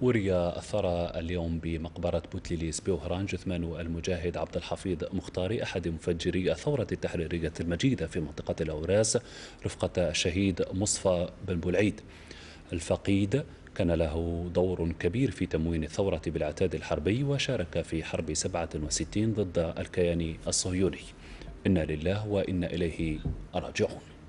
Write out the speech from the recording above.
وري الثرى اليوم بمقبرة بوتليليس بوهران جثمان المجاهد عبد الحفيظ مختاري أحد مفجري الثورة التحريرية المجيدة في منطقة الأوراس رفقة الشهيد مصفى بن بلعيد الفقيد كان له دور كبير في تموين الثورة بالعتاد الحربي وشارك في حرب 67 ضد الكيان الصهيوني إنا لله وإنا إليه راجعون